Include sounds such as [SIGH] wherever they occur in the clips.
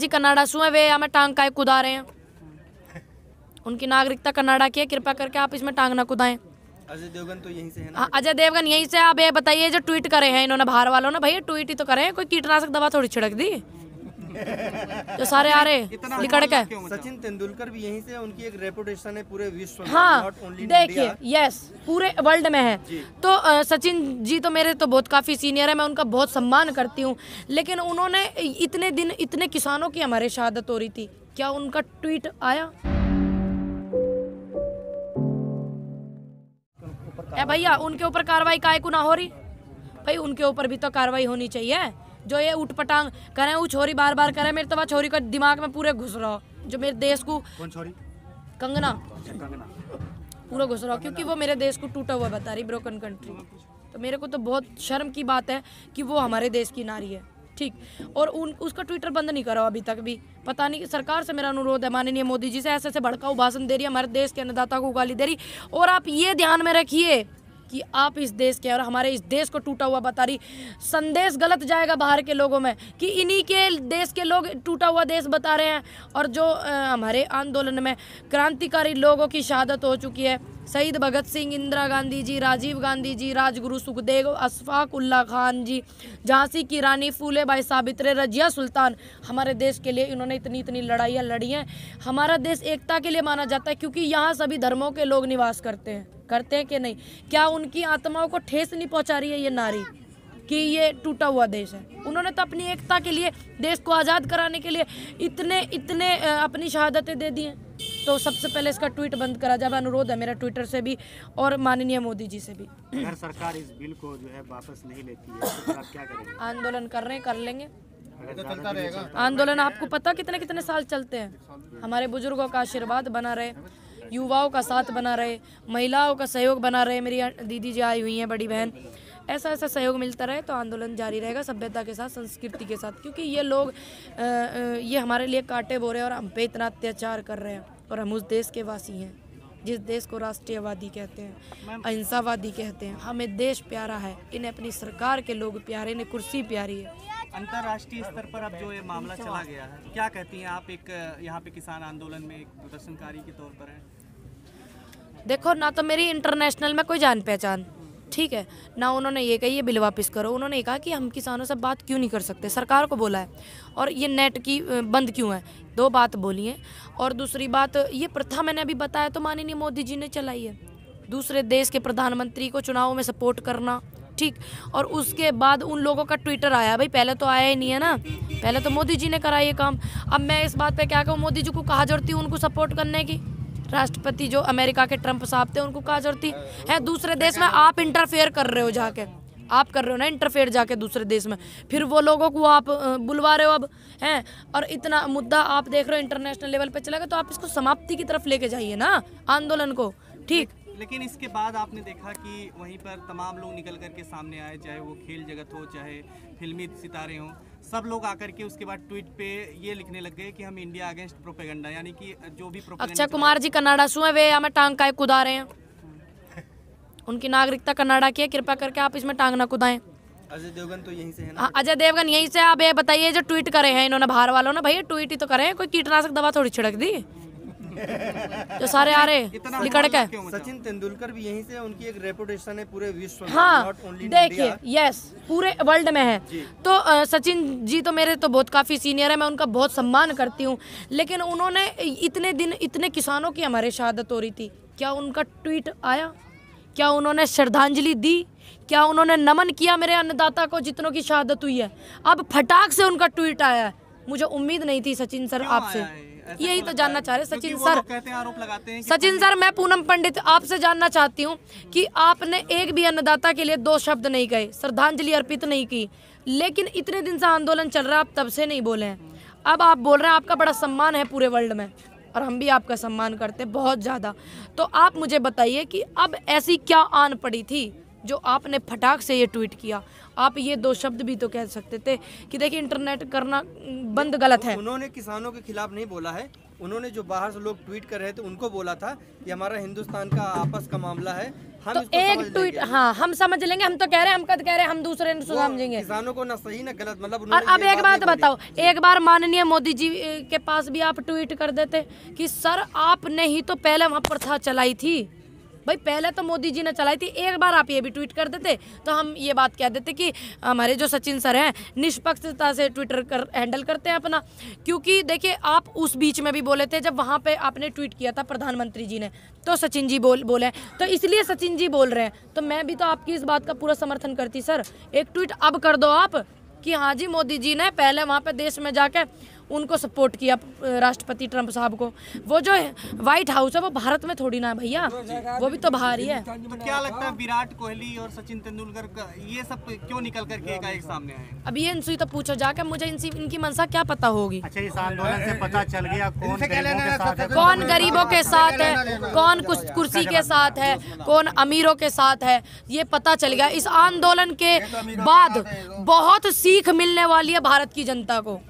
जी Canada सु हैं वे हमें टांग का कुदा रहे हैं उनकी नागरिकता कनाडा की है कृपया करके आप इसमें टांग ना कुदाएं अजय देवगन तो यहीं से है ना हाँ, अजय देवगन यहीं से आप ये बताइए जो ट्वीट करे हैं इन्होंने बाहर वालों ने भाई ट्वीट ही तो करे हैं कोई कीटनाशक दवा थोड़ी छिड़क दी जो [LAUGHS] तो सारे आ रहे निकट के सचिन तेंदुलकर भी यहीं से उनकी एक रेपुटेशन है पूरे विश्व में हाँ देखिए यस पूरे वर्ल्ड में है तो सचिन जी तो मेरे तो बहुत काफ़ी सीनियर है मैं उनका बहुत सम्मान करती हूँ लेकिन उन्होंने इतने दिन इतने किसानों की हमारे शहादत हो रही थी क्या उनका ट्वीट आया भैया उनके ऊपर कार्रवाई काय को ना हो रही भाई उनके ऊपर भी तो कार्रवाई होनी चाहिए जो ये उठ पटांग करे वो छोरी बार बार करे मेरे तो छोरी का दिमाग में पूरे घुस रहा जो मेरे देश को कंगना पूरा घुस रहा क्योंकि वो मेरे देश को टूटा हुआ बता रही ब्रोकन कंट्री तो मेरे को तो बहुत शर्म की बात है कि वो हमारे देश की नारी है ठीक और उन उसका ट्विटर बंद नहीं करा अभी तक भी पता नहीं कि सरकार से मेरा अनुरोध है माननीय मोदी जी से ऐसे ऐसे भड़काऊ भाषण दे रही है हमारे देश के अन्नदाता को उगाली दे रही और आप ये ध्यान में रखिए कि आप इस देश के और हमारे इस देश को टूटा हुआ बता रही संदेश गलत जाएगा बाहर के लोगों में कि इन्हीं के देश के लोग टूटा हुआ देश बता रहे हैं और जो हमारे आंदोलन में क्रांतिकारी लोगों की शहादत हो चुकी है शहीद भगत सिंह इंदिरा गांधी जी राजीव गांधी जी राजगुरु सुखदेव अशफाक उल्ला खान जी झांसी की रानी फूले बाई साबित्रे रजिया सुल्तान हमारे देश के लिए इन्होंने इतनी इतनी लड़ाइयाँ लड़ी हैं हमारा देश एकता के लिए माना जाता है क्योंकि यहाँ सभी धर्मों के लोग निवास करते हैं करते हैं कि नहीं क्या उनकी आत्माओं को ठेस नहीं पहुँचा रही है ये नारी कि ये टूटा हुआ देश है उन्होंने तो अपनी एकता के लिए देश को आज़ाद कराने के लिए इतने इतने अपनी शहादतें दे दी हैं तो सबसे पहले इसका ट्वीट बंद करा जाए अनुरोध है मेरा ट्विटर से भी और माननीय मोदी जी से भी अगर सरकार इस बिल को जो है वापस नहीं लेती है तो आप क्या करेंगे आंदोलन कर रहे हैं कर लेंगे आंदोलन आपको पता कितने कितने साल चलते हैं हमारे बुजुर्गों का आशीर्वाद बना रहे युवाओं का साथ बना रहे महिलाओं का सहयोग बना रहे मेरी दीदी जी आई हुई हैं बड़ी बहन ऐसा ऐसा सहयोग मिलता रहे तो आंदोलन जारी रहेगा सभ्यता के साथ संस्कृति के साथ क्योंकि ये लोग आ, ये हमारे लिए कांटे बो रहे हैं और हम पे इतना अत्याचार कर रहे हैं और हम उस देश के वासी हैं जिस देश को राष्ट्रीयवादी कहते हैं अहिंसावादी कहते हैं हमें देश प्यारा है इन्हें अपनी सरकार के लोग प्यारे ने कुर्सी प्यारी है अंतर्राष्ट्रीय स्तर पर अब जो ये मामला चला गया है क्या कहती हैं आप एक यहाँ पे किसान आंदोलन में एक प्रदर्शनकारी के तौर पर हैं देखो ना तो मेरी इंटरनेशनल में कोई जान पहचान ठीक है ना उन्होंने ये कही ये बिल वापस करो उन्होंने ये कहा कि हम किसानों से बात क्यों नहीं कर सकते सरकार को बोला है और ये नेट की बंद क्यों है दो बात बोली है और दूसरी बात ये प्रथा मैंने अभी बताया तो माननीय मोदी जी ने चलाई है दूसरे देश के प्रधानमंत्री को चुनावों में सपोर्ट करना ठीक और उसके बाद उन लोगों का ट्विटर आया भाई पहले तो आया ही नहीं है ना पहले तो मोदी जी ने करा ये काम अब मैं इस बात पे क्या कहूँ मोदी जी को कहा जरूरत हूँ उनको सपोर्ट करने की राष्ट्रपति जो अमेरिका के ट्रंप साहब थे उनको कहा जरूरती है दूसरे देश में आप इंटरफेयर कर रहे हो जाके आप कर रहे हो ना इंटरफेयर जाके दूसरे देश में फिर वो लोगों को आप बुलवा रहे हो अब हैं और इतना मुद्दा आप देख रहे हो इंटरनेशनल लेवल पे चला गया तो आप इसको समाप्ति की तरफ लेके जाइए ना आंदोलन को ठीक लेकिन इसके बाद आपने देखा कि वहीं पर तमाम लोग निकल करके सामने आए चाहे वो खेल जगत हो चाहे फिल्मी सितारे हों सब लोग आकर के उसके बाद ट्वीट पे ये लिखने लग गए कि हम इंडिया अगेंस्ट प्रोपेगेंडा यानी कि जो भी अक्षय कुमार जी कनाडा सु है वे हमें टांग का कुदा रहे हैं [LAUGHS] उनकी नागरिकता कनाडा की है कृपा करके आप इसमें टांग ना कुदाएं अजय देवगन तो यहीं से है हाँ, अजय देवगन यहीं से आप ये बताइए जो ट्वीट करे हैं इन्होंने बाहर वालों ने भैया ट्वीट ही तो करे कोई कीटनाशक दवा थोड़ी छिड़क दी जो [LAUGHS] तो सारे आ रहे लिकड़ के सचिन तेंदुलकर भी यहीं से उनकी एक रेपुटेशन है पूरे विश्व हाँ देखिए यस पूरे वर्ल्ड में है तो सचिन जी तो मेरे तो बहुत काफ़ी सीनियर है मैं उनका बहुत सम्मान करती हूँ लेकिन उन्होंने इतने दिन इतने किसानों की हमारे शहादत हो रही थी क्या उनका ट्वीट आया क्या उन्होंने श्रद्धांजलि दी क्या उन्होंने नमन किया मेरे अन्नदाता को जितनों की शहादत हुई है अब फटाक से उनका ट्वीट आया है मुझे उम्मीद नहीं थी सचिन सर आपसे यही तो जानना चाह रहे सचिन तो सर कहते हैं आरोप लगाते हैं सचिन सर मैं पूनम पंडित आपसे जानना चाहती हूँ कि आपने एक भी अन्नदाता के लिए दो शब्द नहीं कहे श्रद्धांजलि अर्पित नहीं की लेकिन इतने दिन से आंदोलन चल रहा है आप तब से नहीं बोले हैं अब आप बोल रहे हैं आपका बड़ा सम्मान है पूरे वर्ल्ड में और हम भी आपका सम्मान करते हैं बहुत ज़्यादा तो आप मुझे बताइए कि अब ऐसी क्या आन पड़ी थी जो आपने फटाक से ये ट्वीट किया आप ये दो शब्द भी तो कह सकते थे कि देखिए इंटरनेट करना बंद गलत है उन्होंने किसानों के खिलाफ नहीं बोला है उन्होंने जो बाहर से लोग ट्वीट कर रहे थे उनको बोला था कि हमारा हिंदुस्तान का आपस का मामला है हम तो एक ट्वीट हाँ हम समझ लेंगे हम तो कह रहे हैं हम कद कह रहे हैं हम दूसरे समझेंगे किसानों को ना सही ना गलत मतलब और अब एक बात बताओ एक बार माननीय मोदी जी के पास भी आप ट्वीट कर देते कि सर आपने ही तो पहले वहाँ प्रथा चलाई थी भाई पहले तो मोदी जी ने चलाई थी एक बार आप ये भी ट्वीट कर देते तो हम ये बात कह देते कि हमारे जो सचिन सर हैं निष्पक्षता से ट्विटर कर हैंडल करते हैं अपना क्योंकि देखिए आप उस बीच में भी बोले थे जब वहाँ पर आपने ट्वीट किया था प्रधानमंत्री जी ने तो सचिन जी बोल बोले तो इसलिए सचिन जी बोल रहे हैं तो मैं भी तो आपकी इस बात का पूरा समर्थन करती सर एक ट्वीट अब कर दो आप कि हाँ जी मोदी जी ने पहले वहाँ पे देश में जाके उनको सपोर्ट किया राष्ट्रपति ट्रंप साहब को वो जो व्हाइट हाउस है वो भारत में थोड़ी ना भैया वो भी तो बाहर ही है तो क्या लगता है विराट कोहली और सचिन तेंदुलकर का ये सब क्यों निकल कर के एक सामने आए अभी इनसे तो पूछो जाकर मुझे इनसे इनकी मनसा क्या पता होगी अच्छा इस आंदोलन से पता चल गया कौन कौन गरीबों के साथ है कौन कुछ कुर्सी के साथ है कौन अमीरों के साथ है ये पता चल गया इस आंदोलन के तो बाद बहुत सीख मिलने वाली है भारत की जनता को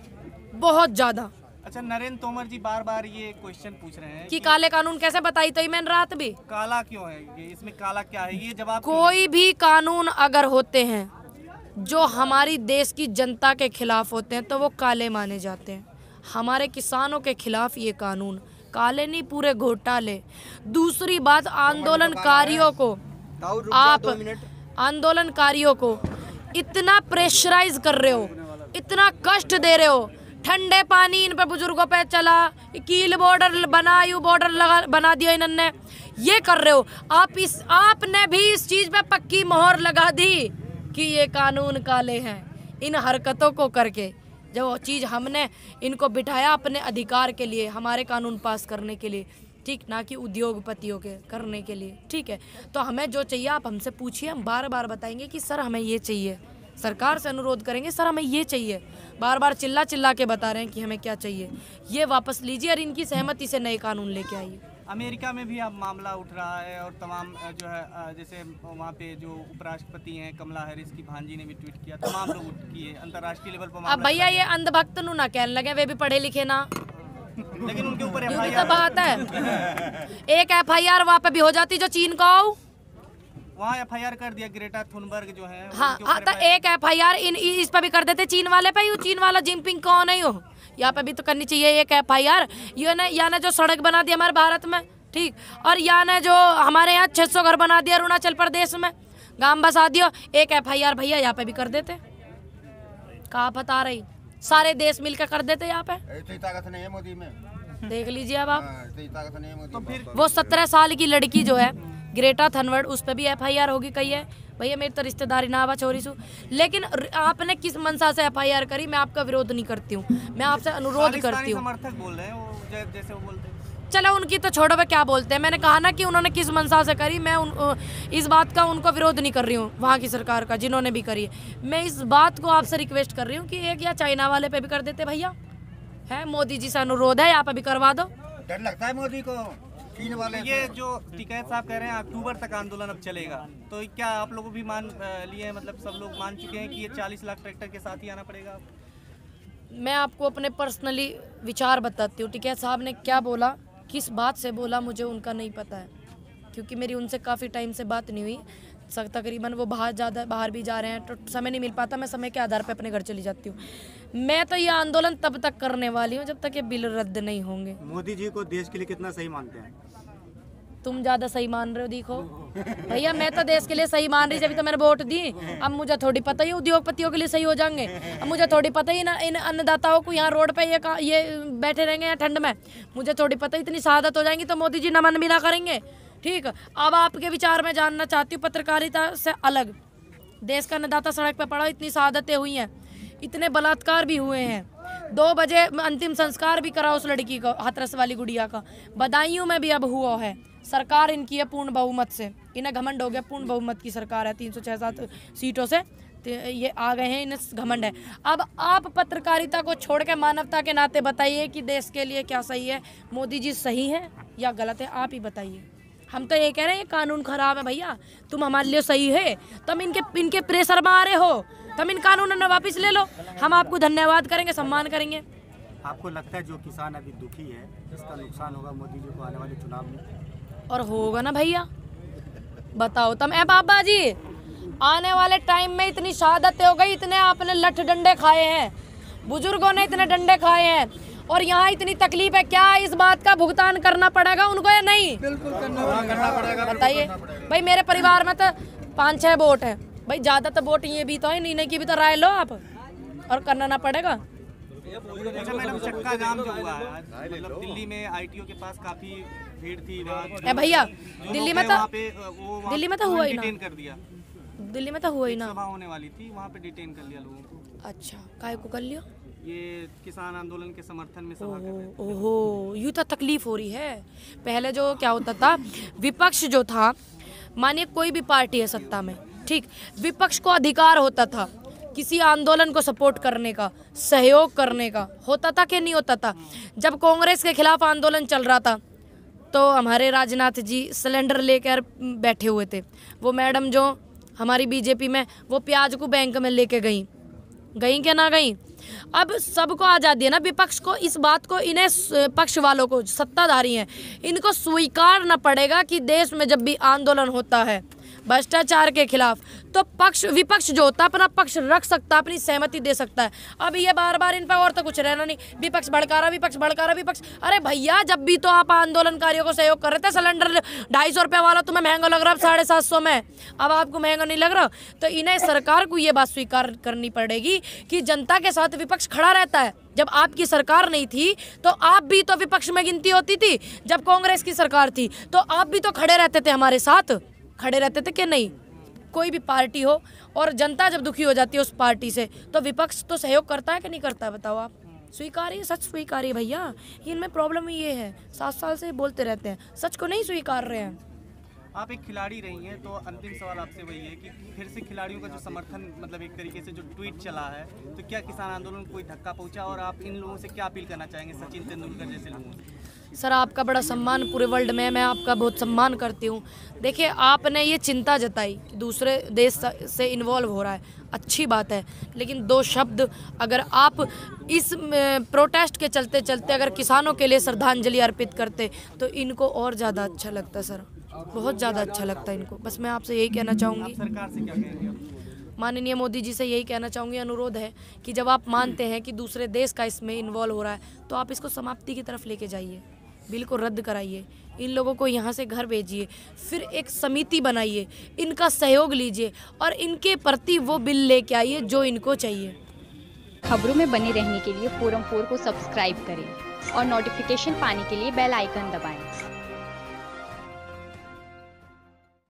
बहुत ज्यादा अच्छा नरेंद्र तोमर जी बार बार ये क्वेश्चन पूछ रहे हैं कि, कि काले कानून कैसे बताई तो मैंने रात भी काला क्यों है ये इसमें काला क्या है ये जवाब कोई भी कानून अगर होते हैं जो हमारी देश की जनता के खिलाफ होते हैं तो वो काले माने जाते हैं हमारे किसानों के खिलाफ ये कानून काले नहीं पूरे घोटाले दूसरी बात आंदोलनकारियों को आप आंदोलनकारियों को इतना प्रेशराइज कर रहे हो इतना कष्ट दे रहे हो ठंडे पानी इन पर बुजुर्गों पे चला कील बॉर्डर बना यू बॉर्डर लगा बना दिया इन्होंने ये कर रहे हो आप इस आपने भी इस चीज़ पे पक्की मोहर लगा दी कि ये कानून काले हैं इन हरकतों को करके जब वो चीज़ हमने इनको बिठाया अपने अधिकार के लिए हमारे कानून पास करने के लिए ठीक ना कि उद्योगपतियों के करने के लिए ठीक है तो हमें जो चाहिए आप हमसे पूछिए हम बार बार बताएंगे कि सर हमें ये चाहिए सरकार से अनुरोध करेंगे सर हमें ये चाहिए बार बार चिल्ला चिल्ला के बता रहे हैं कि हमें क्या चाहिए ये वापस लीजिए और इनकी सहमति से नए कानून लेके आइए अमेरिका में भी अब मामला उठ रहा है और तमाम जो है जैसे वहाँ पे जो उपराष्ट्रपति हैं कमला हैरिस की भांजी ने भी ट्वीट किया तमाम लोग किए अंतर्राष्ट्रीय लेवल पर अब भैया ये अंधभक्त नु ना कहने लगे वे भी पढ़े लिखे ना लेकिन उनके ऊपर बात है एक एफ आई आर वहाँ पे भी हो जाती जो चीन का वहाँ एफआईआर कर दिया ग्रेटा थुनबर्ग जो है हाँ, हाँ तो एक एफ आई आर इन इस पर भी कर देते चीन वाले पे यू चीन वाला जिनपिंग कौन है यू यहाँ पे भी तो करनी चाहिए एक एफ आई आर ये ना या ना जो सड़क बना दी हमारे भारत में ठीक और या ना जो हमारे यहाँ छह सौ घर बना दिया अरुणाचल प्रदेश में गांव बसा दियो एक एफ आई आर भैया यहाँ पे भी कर देते कहा बता रही सारे देश मिलकर कर देते यहाँ पे ताकत नहीं है मोदी में देख लीजिए अब आप हाँ, तो वो सत्रह साल की लड़की जो है ग्रेटा थनवर्ड उस पर भी आर होगी कही है भैया मेरी तो रिश्तेदारी ना आवा चोरी सू लेकिन आपने किस मनसा से आर करी मैं आपका विरोध नहीं करती हूँ मैं आपसे अनुरोध करती हूँ चलो उनकी तो छोड़ो वे क्या बोलते हैं मैंने कहा ना कि उन्होंने किस मनसा से करी मैं उन इस बात का उनको विरोध नहीं कर रही हूँ वहाँ की सरकार का जिन्होंने भी करी मैं इस बात को आपसे रिक्वेस्ट कर रही हूँ कि एक या चाइना वाले पे भी कर देते भैया है मोदी जी से अनुरोध है आप अभी करवा दो डर लगता है मोदी को तीन वाले ये जो टिकैत साहब कह रहे हैं अक्टूबर तक आंदोलन अब चलेगा तो क्या आप लोगों भी मान लिए मतलब सब लोग मान चुके हैं कि ये 40 लाख ट्रैक्टर के साथ ही आना पड़ेगा मैं आपको अपने पर्सनली विचार बताती हूँ टिकैत साहब ने क्या बोला किस बात से बोला मुझे उनका नहीं पता है क्योंकि मेरी उनसे काफ़ी टाइम से बात नहीं हुई तकरीबन वो बाहर ज़्यादा बाहर भी जा रहे हैं तो समय नहीं मिल पाता मैं समय के आधार पर अपने घर चली जाती हूँ मैं तो ये आंदोलन तब तक करने वाली हूँ जब तक ये बिल रद्द नहीं होंगे मोदी जी को देश के लिए कितना सही मानते हैं तुम ज़्यादा सही मान रहे हो देखो भैया मैं तो देश के लिए सही मान रही जब तो मैंने वोट दी अब मुझे थोड़ी पता ही उद्योगपतियों के लिए सही हो जाएंगे अब मुझे थोड़ी पता ही ना इन अन्नदाताओं को यहाँ रोड पे ये ये बैठे रहेंगे यहाँ ठंड में मुझे थोड़ी पता ही इतनी शहादत हो जाएंगी तो मोदी जी नमन भी ना करेंगे ठीक अब आपके विचार में जानना चाहती हूँ पत्रकारिता से अलग देश का अन्नदाता सड़क पर पड़ा इतनी शहादतें हुई हैं इतने बलात्कार भी हुए हैं दो बजे अंतिम संस्कार भी करा उस लड़की का हाथरस वाली गुड़िया का बदायूं में भी अब हुआ है सरकार इनकी है पूर्ण बहुमत से इन्हें घमंड हो गया पूर्ण बहुमत की सरकार है तीन सौ छः सात सीटों से तो ये आ गए हैं इन्हें घमंड है अब आप पत्रकारिता को छोड़ के मानवता के नाते बताइए कि देश के लिए क्या सही है मोदी जी सही हैं या गलत है आप ही बताइए हम तो ये कह रहे हैं कानून खराब है भैया तुम हमारे लिए सही है तुम इनके इनके प्रेशर में आ रहे हो तुम इन कानून वापस ले लो हम आपको धन्यवाद करेंगे सम्मान करेंगे आपको लगता है जो किसान अभी दुखी है इसका नुकसान होगा मोदी जी को आने वाले चुनाव में और होगा ना भैया बताओ तुम ए बाबा जी आने वाले टाइम में इतनी शहादतें हो गई इतने आपने लठ डंडे खाए हैं बुजुर्गों ने इतने डंडे खाए हैं और यहाँ इतनी तकलीफ है क्या इस बात का भुगतान करना पड़ेगा उनको या नहीं बिल्कुल करना पड़ेगा हाँ, बताइए भाई मेरे परिवार में तो पाँच छः वोट है भाई ज़्यादा तो वोट ये भी तो है नीने की भी तो राय लो आप और करना ना पड़ेगा मतलब दिल्ली में आईटीओ के पास काफी भीड़ थी भैया दिल्ली में तो दिल्ली में तो हुआ ही ना कर दिया दिल्ली में तो हुआ ही ना होने वाली थी वहाँ पे डिटेन कर लिया लोगों को अच्छा काय को कर लिया ये किसान आंदोलन के समर्थन में सभा कर रहे ओहो यूँ तो तकलीफ हो रही है पहले जो क्या होता था विपक्ष जो था मानिए कोई भी पार्टी है सत्ता में ठीक विपक्ष को अधिकार होता था किसी आंदोलन को सपोर्ट करने का सहयोग करने का होता था कि नहीं होता था जब कांग्रेस के खिलाफ आंदोलन चल रहा था तो हमारे राजनाथ जी सिलेंडर लेकर बैठे हुए थे वो मैडम जो हमारी बीजेपी में वो प्याज को बैंक में लेके गई गई क्या ना गई अब सबको आज़ादी है ना विपक्ष को इस बात को इन्हें पक्ष वालों को सत्ताधारी हैं इनको स्वीकारना पड़ेगा कि देश में जब भी आंदोलन होता है भ्रष्टाचार के खिलाफ तो पक्ष विपक्ष जो होता अपना पक्ष रख सकता अपनी सहमति दे सकता है अब ये बार बार इन पर और तो कुछ रहना नहीं विपक्ष भड़का रहा विपक्ष भड़का रहा विपक्ष अरे भैया जब भी तो आप आंदोलनकारियों को सहयोग कर रहे थे सिलेंडर ढाई सौ रुपये वाला तुम्हें महंगा लग रहा है साढ़े सात सौ में अब आपको महंगा नहीं लग रहा तो इन्हें सरकार को ये बात स्वीकार करनी पड़ेगी कि जनता के साथ विपक्ष खड़ा रहता है जब आपकी सरकार नहीं थी तो आप भी तो विपक्ष में गिनती होती थी जब कांग्रेस की सरकार थी तो आप भी तो खड़े रहते थे हमारे साथ खड़े रहते थे कि नहीं कोई भी पार्टी हो और जनता जब दुखी हो जाती है उस पार्टी से तो विपक्ष तो सहयोग करता है कि नहीं करता बताओ आप स्वीकारिए सच स्वीकारिए भैया इनमें प्रॉब्लम ये है सात साल से बोलते रहते हैं सच को नहीं स्वीकार रहे हैं आप एक खिलाड़ी रही हैं तो अंतिम सवाल आपसे वही है कि फिर से खिलाड़ियों का जो समर्थन मतलब एक तरीके से जो ट्वीट चला है तो क्या किसान आंदोलन कोई धक्का पहुंचा और आप इन लोगों से क्या अपील करना चाहेंगे सचिन तेंदुलकर जैसे लोगों सर आपका बड़ा सम्मान पूरे वर्ल्ड में मैं आपका बहुत सम्मान करती हूँ देखिए आपने ये चिंता जताई कि दूसरे देश से इन्वॉल्व हो रहा है अच्छी बात है लेकिन दो शब्द अगर आप इस प्रोटेस्ट के चलते चलते अगर किसानों के लिए श्रद्धांजलि अर्पित करते तो इनको और ज़्यादा अच्छा लगता सर बहुत ज़्यादा अच्छा लगता है इनको बस मैं आपसे यही कहना चाहूँगी सरकार से माननीय मोदी जी से यही कहना चाहूँगी अनुरोध है कि जब आप मानते हैं कि दूसरे देश का इसमें इन्वॉल्व हो रहा है तो आप इसको समाप्ति की तरफ लेके जाइए बिल को रद्द कराइए इन लोगों को यहाँ से घर भेजिए फिर एक समिति बनाइए इनका सहयोग लीजिए और इनके प्रति वो बिल लेके आइए जो इनको चाहिए खबरों में बने रहने के लिए फोरम फोर को सब्सक्राइब करें और नोटिफिकेशन पाने के लिए बेल आइकन दबाएं।